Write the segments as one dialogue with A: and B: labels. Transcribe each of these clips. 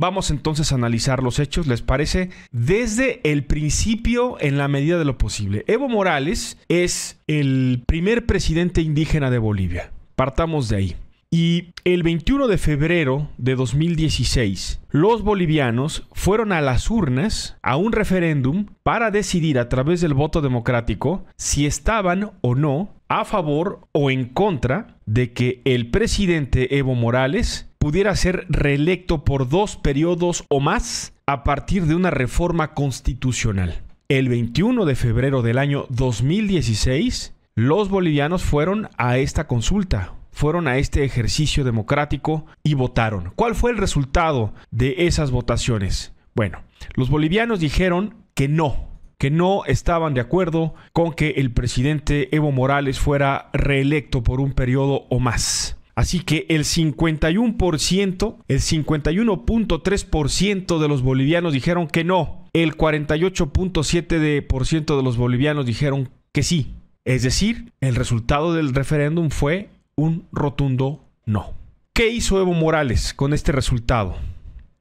A: Vamos entonces a analizar los hechos, ¿les parece? Desde el principio, en la medida de lo posible. Evo Morales es el primer presidente indígena de Bolivia. Partamos de ahí. Y el 21 de febrero de 2016, los bolivianos fueron a las urnas a un referéndum para decidir a través del voto democrático si estaban o no a favor o en contra de que el presidente Evo Morales pudiera ser reelecto por dos periodos o más a partir de una reforma constitucional. El 21 de febrero del año 2016, los bolivianos fueron a esta consulta, fueron a este ejercicio democrático y votaron. ¿Cuál fue el resultado de esas votaciones? Bueno, los bolivianos dijeron que no, que no estaban de acuerdo con que el presidente Evo Morales fuera reelecto por un periodo o más. Así que el 51%, el 51.3% de los bolivianos dijeron que no. El 48.7% de los bolivianos dijeron que sí. Es decir, el resultado del referéndum fue un rotundo no. ¿Qué hizo Evo Morales con este resultado?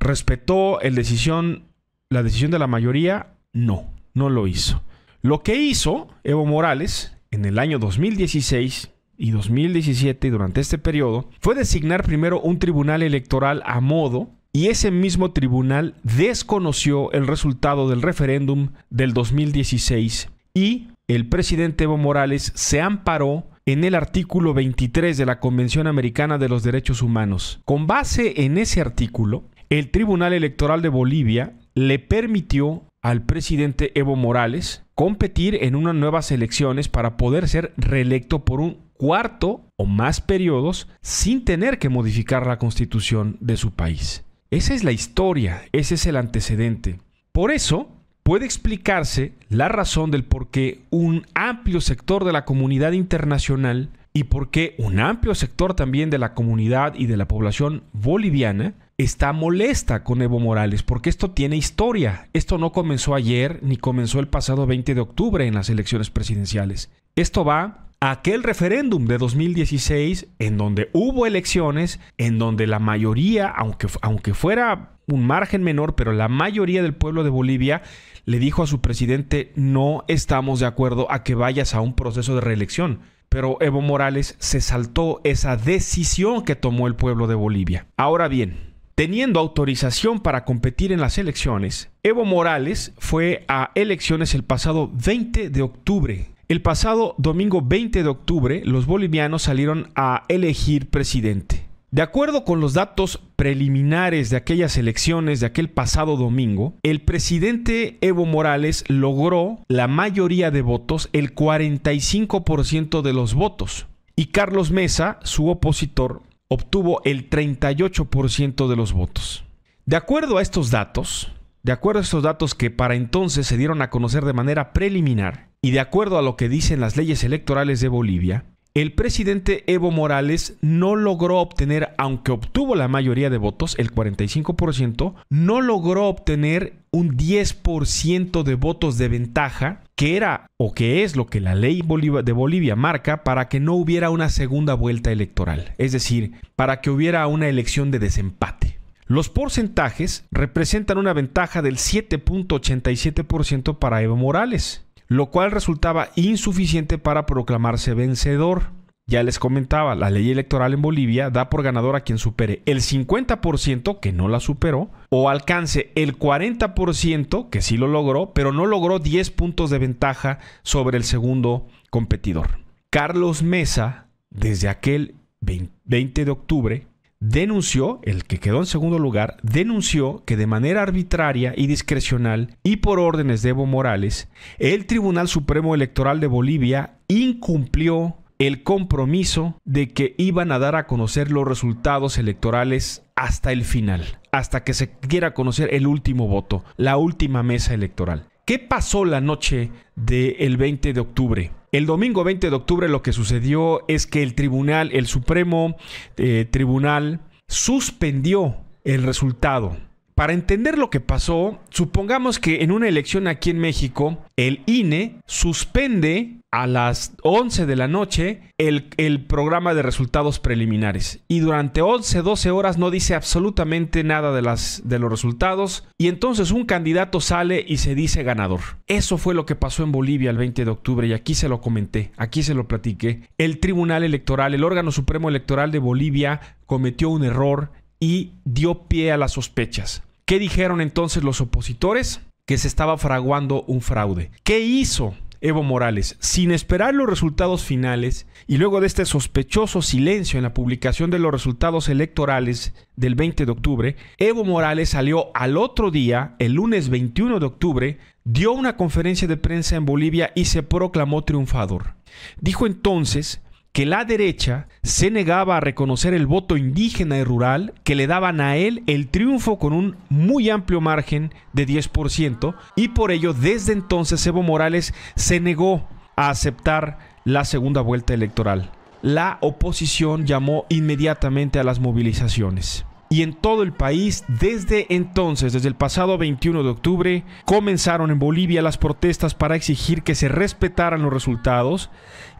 A: ¿Respetó el decisión, la decisión de la mayoría? No, no lo hizo. Lo que hizo Evo Morales en el año 2016 y 2017, durante este periodo, fue designar primero un tribunal electoral a modo y ese mismo tribunal desconoció el resultado del referéndum del 2016 y el presidente Evo Morales se amparó en el artículo 23 de la Convención Americana de los Derechos Humanos. Con base en ese artículo, el Tribunal Electoral de Bolivia le permitió al presidente Evo Morales competir en unas nuevas elecciones para poder ser reelecto por un cuarto o más periodos sin tener que modificar la constitución de su país. Esa es la historia, ese es el antecedente. Por eso puede explicarse la razón del por qué un amplio sector de la comunidad internacional y por qué un amplio sector también de la comunidad y de la población boliviana está molesta con Evo Morales, porque esto tiene historia. Esto no comenzó ayer ni comenzó el pasado 20 de octubre en las elecciones presidenciales. Esto va a aquel referéndum de 2016 en donde hubo elecciones, en donde la mayoría, aunque, aunque fuera un margen menor, pero la mayoría del pueblo de Bolivia le dijo a su presidente, no estamos de acuerdo a que vayas a un proceso de reelección pero Evo Morales se saltó esa decisión que tomó el pueblo de Bolivia. Ahora bien, Teniendo autorización para competir en las elecciones, Evo Morales fue a elecciones el pasado 20 de octubre. El pasado domingo 20 de octubre, los bolivianos salieron a elegir presidente. De acuerdo con los datos preliminares de aquellas elecciones de aquel pasado domingo, el presidente Evo Morales logró la mayoría de votos, el 45% de los votos, y Carlos Mesa, su opositor, obtuvo el 38% de los votos. De acuerdo a estos datos, de acuerdo a estos datos que para entonces se dieron a conocer de manera preliminar, y de acuerdo a lo que dicen las leyes electorales de Bolivia, el presidente Evo Morales no logró obtener, aunque obtuvo la mayoría de votos, el 45%, no logró obtener un 10% de votos de ventaja, que era o que es lo que la ley de Bolivia marca para que no hubiera una segunda vuelta electoral, es decir, para que hubiera una elección de desempate. Los porcentajes representan una ventaja del 7.87% para Evo Morales, lo cual resultaba insuficiente para proclamarse vencedor. Ya les comentaba, la ley electoral en Bolivia da por ganador a quien supere el 50% que no la superó o alcance el 40% que sí lo logró, pero no logró 10 puntos de ventaja sobre el segundo competidor. Carlos Mesa, desde aquel 20 de octubre, denunció, el que quedó en segundo lugar, denunció que de manera arbitraria y discrecional y por órdenes de Evo Morales, el Tribunal Supremo Electoral de Bolivia incumplió el compromiso de que iban a dar a conocer los resultados electorales hasta el final, hasta que se quiera conocer el último voto, la última mesa electoral. ¿Qué pasó la noche del 20 de octubre? El domingo 20 de octubre lo que sucedió es que el tribunal, el Supremo eh, Tribunal, suspendió el resultado para entender lo que pasó, supongamos que en una elección aquí en México, el INE suspende a las 11 de la noche el, el, programa de resultados preliminares. Y durante 11, 12 horas no dice absolutamente nada de, las, de los resultados. Y entonces un candidato sale y se dice ganador. Eso fue lo que pasó en Bolivia el 20 de octubre y aquí se lo comenté, aquí se lo platiqué. El Tribunal Electoral, el órgano supremo electoral de Bolivia cometió un error y dio pie a las sospechas. ¿Qué dijeron entonces los opositores? Que se estaba fraguando un fraude. ¿Qué hizo Evo Morales, sin esperar los resultados finales y luego de este sospechoso silencio en la publicación de los resultados electorales del 20 de octubre, Evo Morales salió al otro día, el lunes 21 de octubre, dio una conferencia de prensa en Bolivia y se proclamó triunfador. Dijo entonces que la derecha se negaba a reconocer el voto indígena y rural que le daban a él el triunfo con un muy amplio margen de 10% y por ello desde entonces Evo Morales se negó a aceptar la segunda vuelta electoral. La oposición llamó inmediatamente a las movilizaciones y en todo el país. Desde entonces, desde el pasado 21 de octubre, comenzaron en Bolivia las protestas para exigir que se respetaran los resultados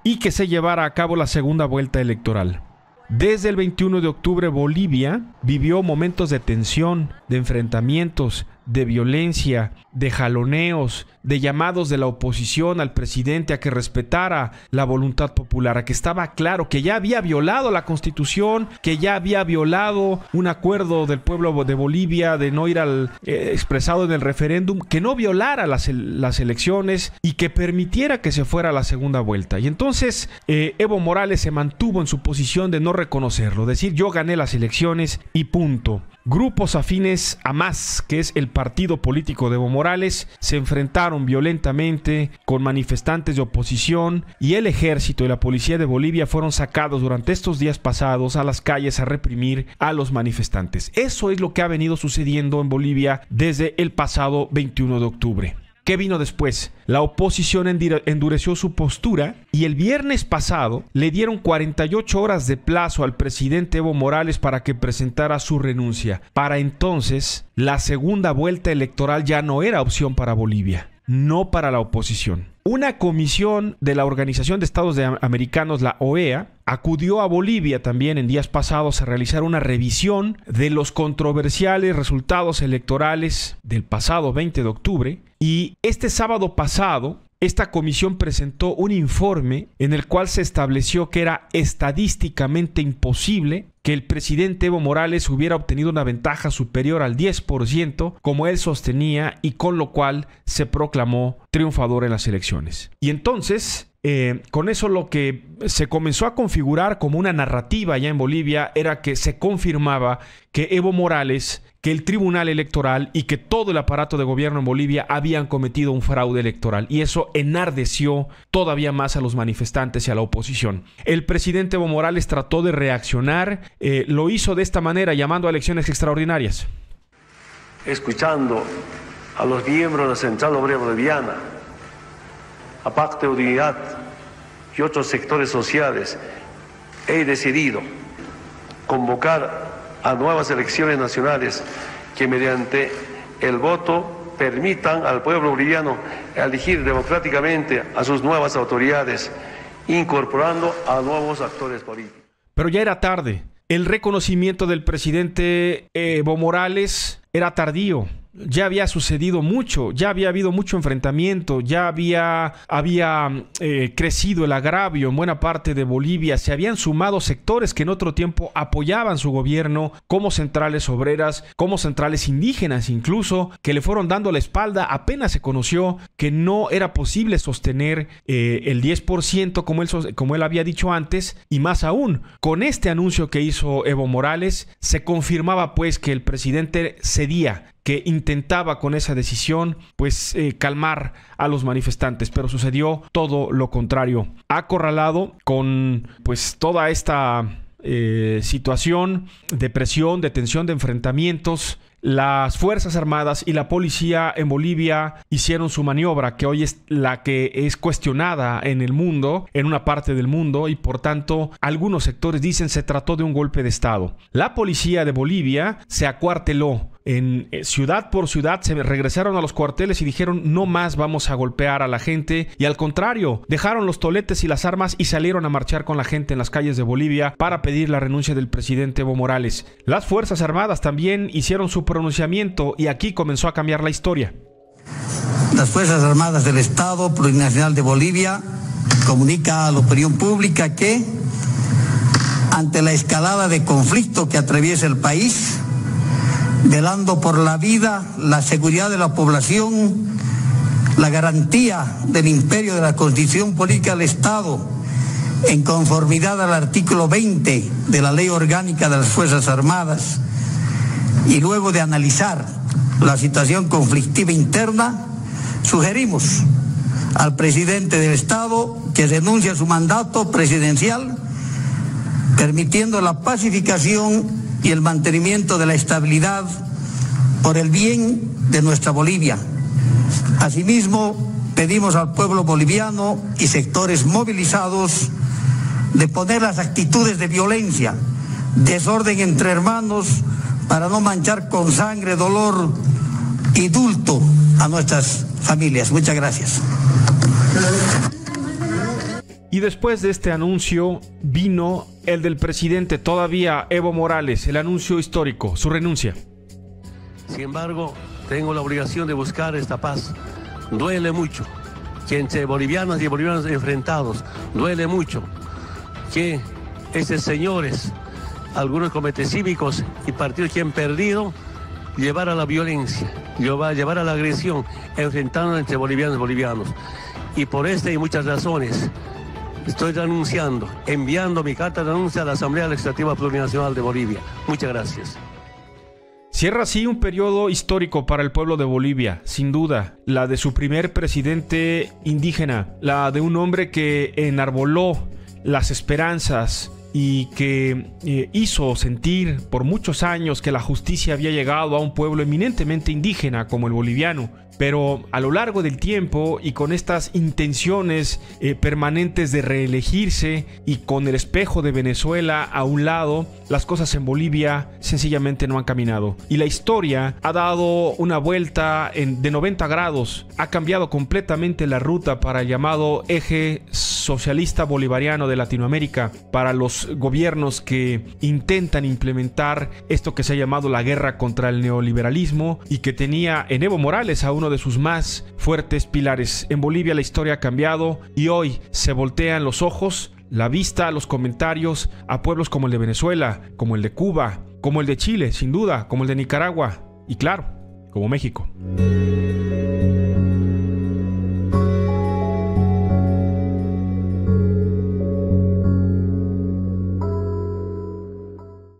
A: y que se llevara a cabo la segunda vuelta electoral. Desde el 21 de octubre Bolivia vivió momentos de tensión, de enfrentamientos, de violencia, de jaloneos, de llamados de la oposición al presidente a que respetara la voluntad popular, a que estaba claro que ya había violado la constitución, que ya había violado un acuerdo del pueblo de Bolivia de no ir al eh, expresado en el referéndum, que no violara las, elecciones y que permitiera que se fuera a la segunda vuelta. Y entonces eh, Evo Morales se mantuvo en su posición de no reconocerlo, decir yo gané las elecciones y punto. Grupos afines a más, que es el partido político de Evo Morales, Morales se enfrentaron violentamente con manifestantes de oposición y el ejército y la policía de Bolivia fueron sacados durante estos días pasados a las calles a reprimir a los manifestantes. Eso es lo que ha venido sucediendo en Bolivia desde el pasado 21 de octubre. ¿Qué vino después? La oposición endureció su postura y el viernes pasado le dieron 48 horas de plazo al presidente Evo Morales para que presentara su renuncia. Para entonces, la segunda vuelta electoral ya no era opción para Bolivia no para la oposición. Una comisión de la Organización de Estados Americanos, la OEA, acudió a Bolivia también en días pasados a realizar una revisión de los controversiales resultados electorales del pasado 20 de octubre. Y este sábado pasado, esta comisión presentó un informe en el cual se estableció que era estadísticamente imposible que el presidente Evo Morales hubiera obtenido una ventaja superior al 10%, como él sostenía, y con lo cual se proclamó triunfador en las elecciones. Y entonces, eh, con eso lo que se comenzó a configurar como una narrativa ya en Bolivia era que se confirmaba que Evo Morales, que el Tribunal Electoral y que todo el aparato de gobierno en Bolivia habían cometido un fraude electoral y eso enardeció todavía más a los manifestantes y a la oposición. El presidente Evo Morales trató de reaccionar, eh, lo hizo de esta manera llamando a elecciones extraordinarias.
B: Escuchando a los miembros de la Central Obrera Boliviana Aparte unidad y otros sectores sociales, he decidido convocar a nuevas elecciones nacionales que mediante el voto permitan al pueblo boliviano elegir democráticamente a sus nuevas autoridades, incorporando a nuevos actores políticos.
A: Pero ya era tarde. El reconocimiento del presidente Evo Morales era tardío ya había sucedido mucho, ya había habido mucho enfrentamiento, ya había, había mm, eh, crecido el agravio en buena parte de Bolivia, se habían sumado sectores que en otro tiempo apoyaban su gobierno, como centrales obreras, como centrales indígenas incluso, que le fueron dando la espalda apenas se conoció que no era posible sostener eh, el 10% como él, como él había dicho antes, y más aún, con este anuncio que hizo Evo Morales, se confirmaba pues que el presidente cedía que intentaba con esa decisión pues eh, calmar a los manifestantes, pero sucedió todo lo contrario. Acorralado con pues toda esta eh, situación de presión, de tensión, de enfrentamientos, las Fuerzas Armadas y la policía en Bolivia hicieron su maniobra, que hoy es la que es cuestionada en el mundo, en una parte del mundo, y por tanto algunos sectores dicen se trató de un golpe de Estado. La policía de Bolivia se acuarteló en eh, ciudad por ciudad se regresaron a los cuarteles y dijeron no más vamos a golpear a la gente y al contrario dejaron los toletes y las armas y salieron a marchar con la gente en las calles de Bolivia para pedir la renuncia del presidente Evo Morales. Las Fuerzas Armadas también hicieron su pronunciamiento y aquí comenzó a cambiar la historia.
C: Las Fuerzas Armadas del Estado Plurinacional de Bolivia comunica a la opinión pública que ante la escalada de conflicto que atraviesa el país, velando por la vida, la seguridad de la población, la garantía del imperio de la constitución política del Estado, en conformidad al artículo 20 de la Ley Orgánica de las Fuerzas Armadas, y luego de analizar la situación conflictiva interna, sugerimos al presidente del Estado que renuncie a su mandato presidencial, permitiendo la pacificación y el mantenimiento de la estabilidad por el bien de nuestra Bolivia. Asimismo, pedimos al pueblo boliviano y sectores movilizados de poner las actitudes de violencia, desorden entre hermanos, para no manchar con sangre, dolor
A: y dulto a nuestras familias. Muchas gracias. Y después de este anuncio vino el del presidente todavía Evo Morales, el anuncio histórico, su renuncia.
B: Sin embargo, tengo la obligación de buscar esta paz. Duele mucho que entre bolivianos y bolivianos enfrentados, duele mucho que esos señores algunos comités cívicos y partidos que han perdido, llevar a la violencia, llevar a la agresión, enfrentando entre bolivianos y bolivianos. Y por esta y muchas razones, estoy denunciando enviando mi carta de renuncia a la Asamblea Legislativa Plurinacional de Bolivia. Muchas gracias.
A: Cierra así un periodo histórico para el pueblo de Bolivia, sin duda, la de su primer presidente indígena, la de un hombre que enarboló las esperanzas, y que eh, hizo sentir por muchos años que la justicia había llegado a un pueblo eminentemente indígena como el boliviano, pero a lo largo del tiempo y con estas intenciones eh, permanentes de reelegirse y con el espejo de Venezuela a un lado, las cosas en Bolivia sencillamente no han caminado. Y la historia ha dado una vuelta en, de 90 grados, ha cambiado completamente la ruta para el llamado eje socialista bolivariano de Latinoamérica, para los gobiernos que intentan implementar esto que se ha llamado la guerra contra el neoliberalismo y que tenía en Evo Morales a uno de sus más fuertes pilares. En Bolivia la historia ha cambiado y hoy se voltean los ojos, la vista, los comentarios a pueblos como el de Venezuela, como el de Cuba, como el de Chile, sin duda, como el de Nicaragua y claro, como México.